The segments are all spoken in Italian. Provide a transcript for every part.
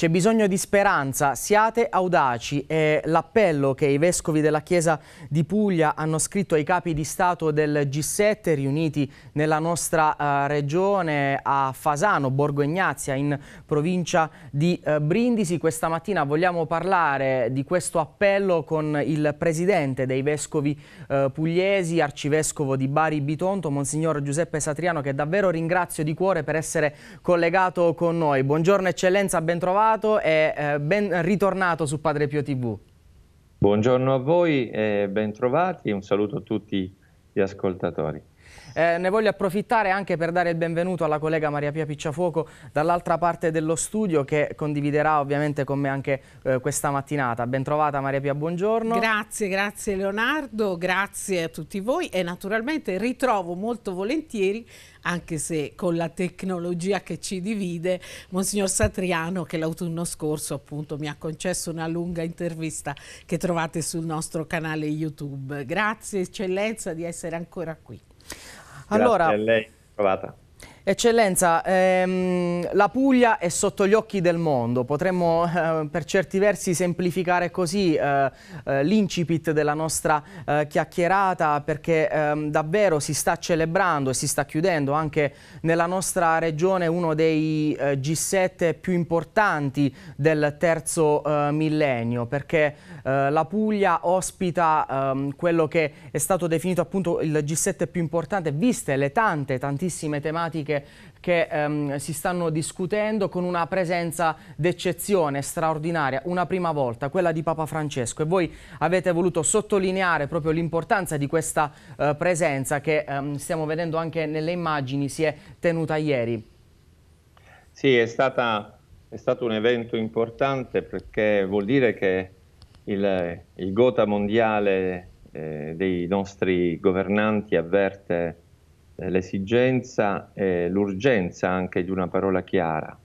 C'è bisogno di speranza, siate audaci. È l'appello che i vescovi della Chiesa di Puglia hanno scritto ai capi di Stato del G7 riuniti nella nostra eh, regione a Fasano, Borgo Ignazia, in provincia di eh, Brindisi. Questa mattina vogliamo parlare di questo appello con il presidente dei vescovi eh, pugliesi, arcivescovo di Bari Bitonto, Monsignor Giuseppe Satriano, che davvero ringrazio di cuore per essere collegato con noi. Buongiorno eccellenza, ben trovato trovato e eh, ben ritornato su Padre Pio TV. Buongiorno a voi e ben trovati, un saluto a tutti gli ascoltatori. Eh, ne voglio approfittare anche per dare il benvenuto alla collega Maria Pia Picciafuoco dall'altra parte dello studio che condividerà ovviamente con me anche eh, questa mattinata. Bentrovata Maria Pia, buongiorno. Grazie, grazie Leonardo, grazie a tutti voi e naturalmente ritrovo molto volentieri anche se con la tecnologia che ci divide, Monsignor Satriano che l'autunno scorso appunto mi ha concesso una lunga intervista che trovate sul nostro canale YouTube. Grazie eccellenza di essere ancora qui. Allora, Grazie a lei, provata. Eccellenza, ehm, la Puglia è sotto gli occhi del mondo, potremmo eh, per certi versi semplificare così eh, eh, l'incipit della nostra eh, chiacchierata perché ehm, davvero si sta celebrando e si sta chiudendo anche nella nostra regione uno dei eh, G7 più importanti del terzo eh, millennio perché la Puglia ospita ehm, quello che è stato definito appunto il G7 più importante viste le tante tantissime tematiche problematiche che ehm, si stanno discutendo con una presenza d'eccezione straordinaria, una prima volta, quella di Papa Francesco e voi avete voluto sottolineare proprio l'importanza di questa eh, presenza che ehm, stiamo vedendo anche nelle immagini si è tenuta ieri. Sì, è, stata, è stato un evento importante perché vuol dire che il, il gota mondiale eh, dei nostri governanti avverte eh, l'esigenza e eh, l'urgenza anche di una parola chiara.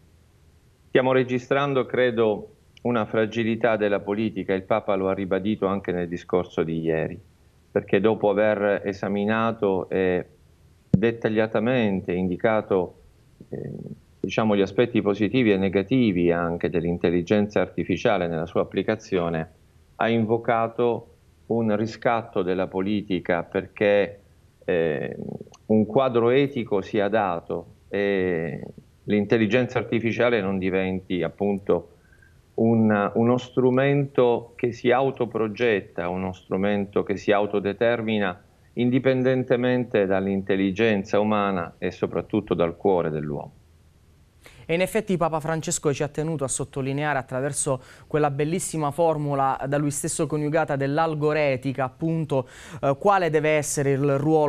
Stiamo registrando, credo, una fragilità della politica, il Papa lo ha ribadito anche nel discorso di ieri, perché dopo aver esaminato e dettagliatamente indicato eh, diciamo, gli aspetti positivi e negativi anche dell'intelligenza artificiale nella sua applicazione, ha invocato un riscatto della politica perché eh, un quadro etico sia dato e l'intelligenza artificiale non diventi appunto un, uno strumento che si autoprogetta, uno strumento che si autodetermina indipendentemente dall'intelligenza umana e soprattutto dal cuore dell'uomo. E in effetti Papa Francesco ci ha tenuto a sottolineare attraverso quella bellissima formula da lui stesso coniugata dell'algoretica, appunto, eh, quale deve essere il ruolo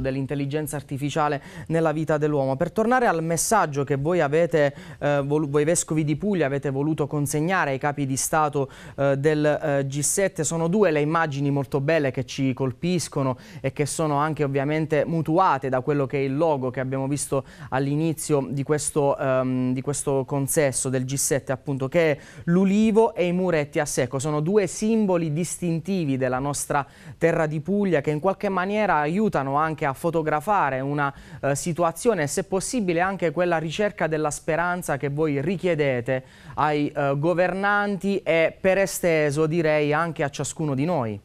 dell'intelligenza artificiale nella vita dell'uomo. Per tornare al messaggio che voi avete, eh, voi vescovi di Puglia avete voluto consegnare ai capi di Stato eh, del eh, G7, sono due le immagini molto belle che ci colpiscono e che sono anche ovviamente mutuate da quello che è il logo che abbiamo visto all'inizio di questo ehm, di questo consesso del G7 appunto che è l'ulivo e i muretti a secco. Sono due simboli distintivi della nostra terra di Puglia che in qualche maniera aiutano anche a fotografare una eh, situazione e se possibile anche quella ricerca della speranza che voi richiedete ai eh, governanti e per esteso direi anche a ciascuno di noi.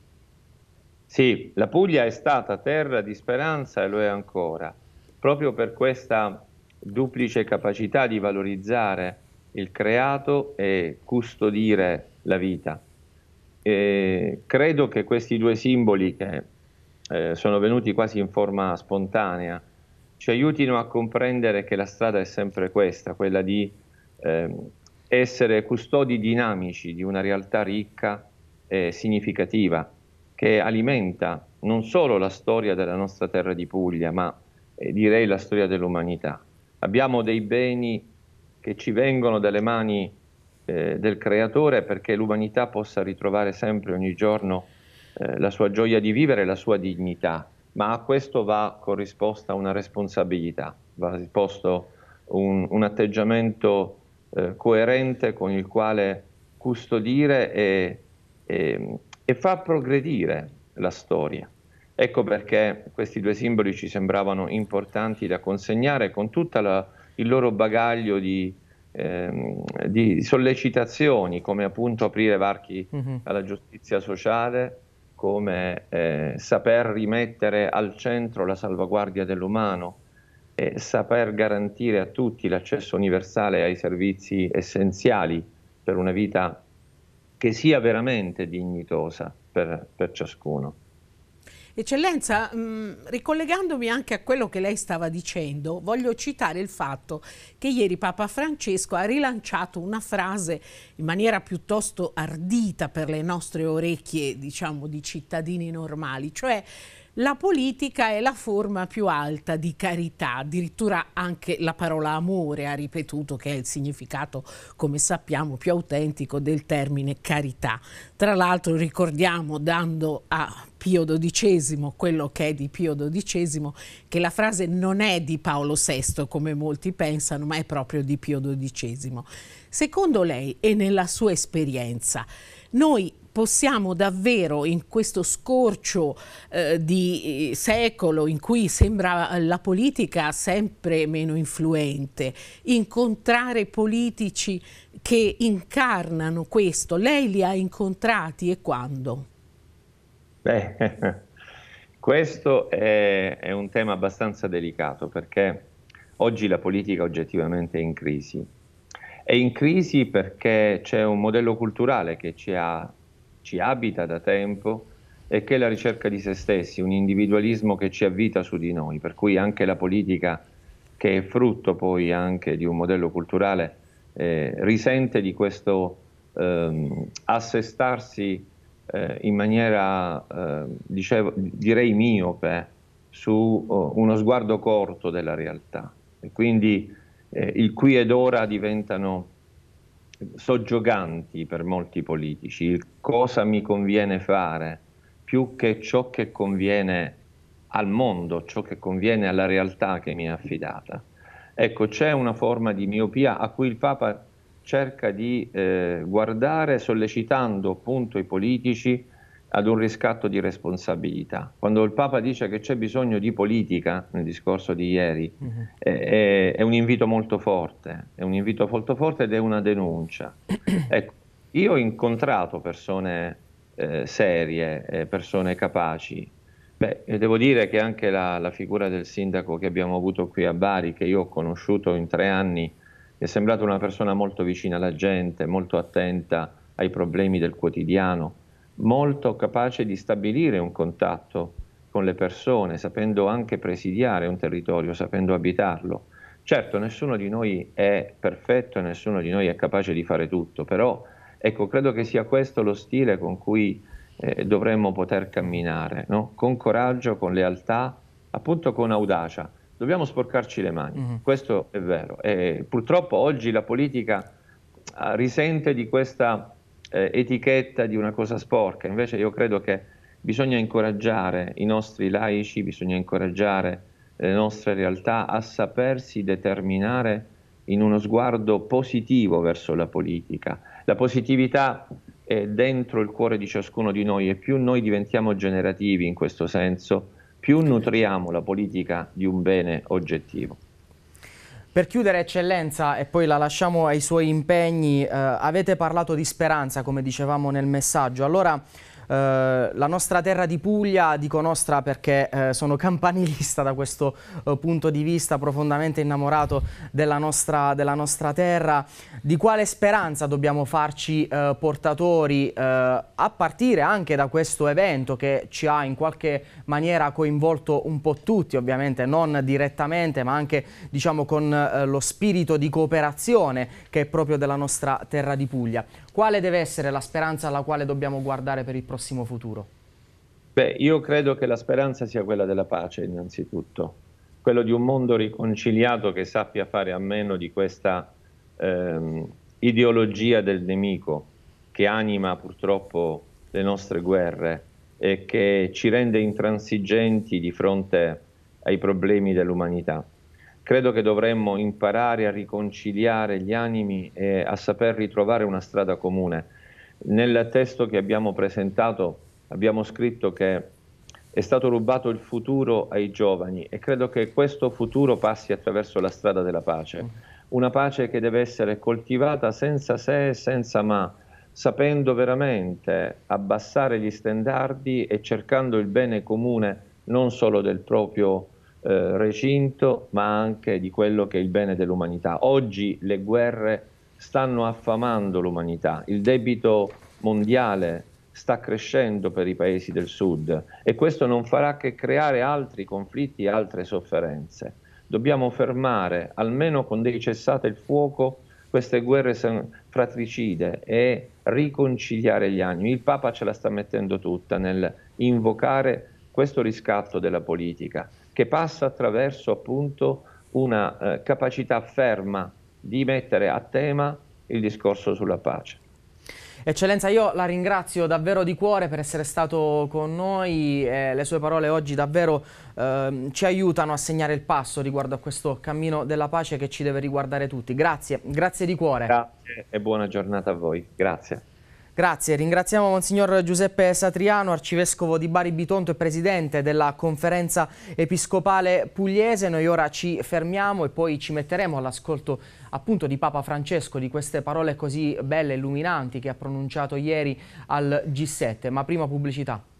Sì, la Puglia è stata terra di speranza e lo è ancora, proprio per questa duplice capacità di valorizzare il creato e custodire la vita. E credo che questi due simboli che eh, sono venuti quasi in forma spontanea ci aiutino a comprendere che la strada è sempre questa, quella di eh, essere custodi dinamici di una realtà ricca e significativa che alimenta non solo la storia della nostra terra di Puglia, ma eh, direi la storia dell'umanità abbiamo dei beni che ci vengono dalle mani eh, del Creatore perché l'umanità possa ritrovare sempre ogni giorno eh, la sua gioia di vivere e la sua dignità, ma a questo va corrisposta una responsabilità, va risposto un, un atteggiamento eh, coerente con il quale custodire e, e, e far progredire la storia. Ecco perché questi due simboli ci sembravano importanti da consegnare con tutto il loro bagaglio di, ehm, di, sollecitazioni, come appunto aprire varchi mm-hmm. alla giustizia sociale, come eh, saper rimettere al centro la salvaguardia dell'umano e saper garantire a tutti l'accesso universale ai servizi essenziali per una vita che sia veramente dignitosa per, per ciascuno. Eccellenza, mh, mm, ricollegandomi anche a quello che lei stava dicendo, voglio citare il fatto che ieri Papa Francesco ha rilanciato una frase in maniera piuttosto ardita per le nostre orecchie, diciamo, di cittadini normali, cioè la politica è la forma più alta di carità, addirittura anche la parola amore ha ripetuto che è il significato, come sappiamo, più autentico del termine carità. Tra l'altro ricordiamo, dando a Pio XII quello che è di Pio XII, che la frase non è di Paolo VI come molti pensano, ma è proprio di Pio XII. Secondo lei e nella sua esperienza, noi possiamo davvero in questo scorcio eh, di eh, secolo in cui sembra eh, la politica sempre meno influente, incontrare politici che incarnano questo? Lei li ha incontrati e quando? Beh, questo è, è un tema abbastanza delicato perché oggi la politica oggettivamente è in crisi. È in crisi perché c'è un modello culturale che ci ha ci abita da tempo e che è la ricerca di se stessi, un individualismo che ci avvita su di noi, per cui anche la politica, che è frutto poi anche di un modello culturale, eh, risente di questo ehm, assestarsi eh, in maniera, eh, dicevo, direi miope, su oh, uno sguardo corto della realtà. E quindi eh, il qui ed ora diventano soggioganti per molti politici, il cosa mi conviene fare, più che ciò che conviene al mondo, ciò che conviene alla realtà che mi è affidata. Ecco, c'è una forma di miopia a cui il Papa cerca di eh, guardare sollecitando appunto i politici ad un riscatto di responsabilità. Quando il Papa dice che c'è bisogno di politica, nel discorso di ieri, uh-huh. è, è, un invito molto forte, è un invito molto forte ed è una denuncia. ecco, io ho incontrato persone eh, serie, eh, persone capaci. Beh, devo dire che anche la, la, figura del sindaco che abbiamo avuto qui a Bari, che io ho conosciuto in tre anni, mi è sembrata una persona molto vicina alla gente, molto attenta ai problemi del quotidiano molto capace di stabilire un contatto con le persone, sapendo anche presidiare un territorio, sapendo abitarlo. Certo, nessuno di noi è perfetto, nessuno di noi è capace di fare tutto, però ecco, credo che sia questo lo stile con cui eh, dovremmo poter camminare, no? con coraggio, con lealtà, appunto con audacia. Dobbiamo sporcarci le mani, mm-hmm. questo è vero. E purtroppo oggi la politica ah, risente di questa eh, etichetta di una cosa sporca, invece io credo che bisogna incoraggiare i nostri laici, bisogna incoraggiare eh, le nostre realtà a sapersi determinare in uno sguardo positivo verso la politica. La positività è dentro il cuore di ciascuno di noi e più noi diventiamo generativi in questo senso, più nutriamo la politica di un bene oggettivo. Per chiudere eccellenza e poi la lasciamo ai suoi impegni, eh, avete parlato di speranza come dicevamo nel messaggio, allora eh, la nostra terra di Puglia, dico nostra perché eh, sono campanilista da questo eh, punto di vista, profondamente innamorato della nostra, della nostra, terra, di quale speranza dobbiamo farci eh, portatori eh, a partire anche da questo evento che ci ha in qualche maniera coinvolto un po' tutti, ovviamente non direttamente ma anche diciamo con lo spirito di cooperazione che è proprio della nostra terra di Puglia. Quale deve essere la speranza alla quale dobbiamo guardare per il prossimo? prossimo futuro? Beh, io credo che la speranza sia quella della pace innanzitutto, quello di un mondo riconciliato che sappia fare a meno di questa ehm, ideologia del nemico che anima purtroppo le nostre guerre e che ci rende intransigenti di fronte ai problemi dell'umanità. Credo che dovremmo imparare a riconciliare gli animi e a saper ritrovare una strada comune nel testo che abbiamo presentato abbiamo scritto che è stato rubato il futuro ai giovani e credo che questo futuro passi attraverso la strada della pace, una pace che deve essere coltivata senza se e senza ma, sapendo veramente abbassare gli standardi e cercando il bene comune non solo del proprio eh, recinto, ma anche di quello che è il bene dell'umanità. Oggi le guerre stanno affamando l'umanità, il debito mondiale sta crescendo per i paesi del sud e questo non farà che creare altri conflitti e altre sofferenze. Dobbiamo fermare, almeno con dei cessate il fuoco, queste guerre fratricide e riconciliare gli anni. Il Papa ce la sta mettendo tutta nel invocare questo riscatto della politica, che passa attraverso appunto una eh, capacità ferma di mettere a tema il discorso sulla pace. Eccellenza, io la ringrazio davvero di cuore per essere stato con noi e eh, le sue parole oggi davvero eh, ci aiutano a segnare il passo riguardo a questo cammino della pace che ci deve riguardare tutti. Grazie, grazie di cuore. Grazie e buona giornata a voi. Grazie. Grazie, ringraziamo Monsignor Giuseppe Satriano, arcivescovo di Bari Bitonto e presidente della conferenza episcopale pugliese. Noi ora ci fermiamo e poi ci metteremo all'ascolto appunto di Papa Francesco, di queste parole così belle, e illuminanti che ha pronunciato ieri al G7, ma prima pubblicità.